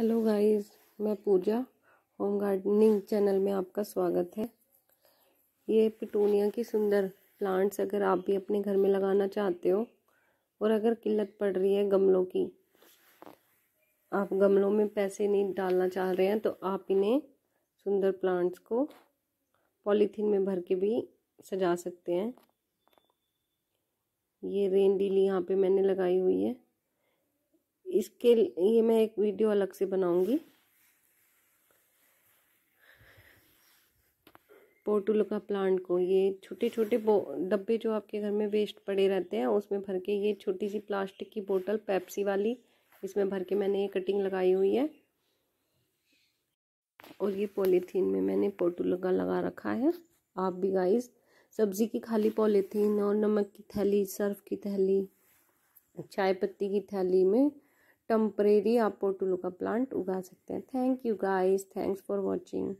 hello guys मैं पूजा home gardening channel में आपका स्वागत है ये पिटूनिया की सुंदर प्लांट्स अगर आप भी अपने घर में लगाना चाहते हो और अगर किल्लत पड़ रही है गमलों की आप गमलों में पैसे नहीं डालना चाह रहे हैं तो आप इन्हें सुंदर प्लांट्स को पॉलीथीन में भर के भी सजा सकते हैं ये रेन डीली यहाँ पे मैंने लगाई हुई है इसके ये मैं एक वीडियो अलग से बनाऊंगी पोटुल का प्लांट को ये छोटे छोटे डब्बे जो आपके घर में वेस्ट पड़े रहते हैं उसमें भर के ये छोटी सी प्लास्टिक की बोतल पेप्सी वाली इसमें भर के मैंने ये कटिंग लगाई हुई है और ये पॉलीथीन में मैंने पोटुल का लगा रखा है आप भी गाइस सब्जी की खाली पॉलीथीन और नमक की थैली सर्फ की थैली चाय पत्ती की थैली में टम्परेरी आप पोर्टुलो का प्लांट उगा सकते हैं thank you guys thanks for watching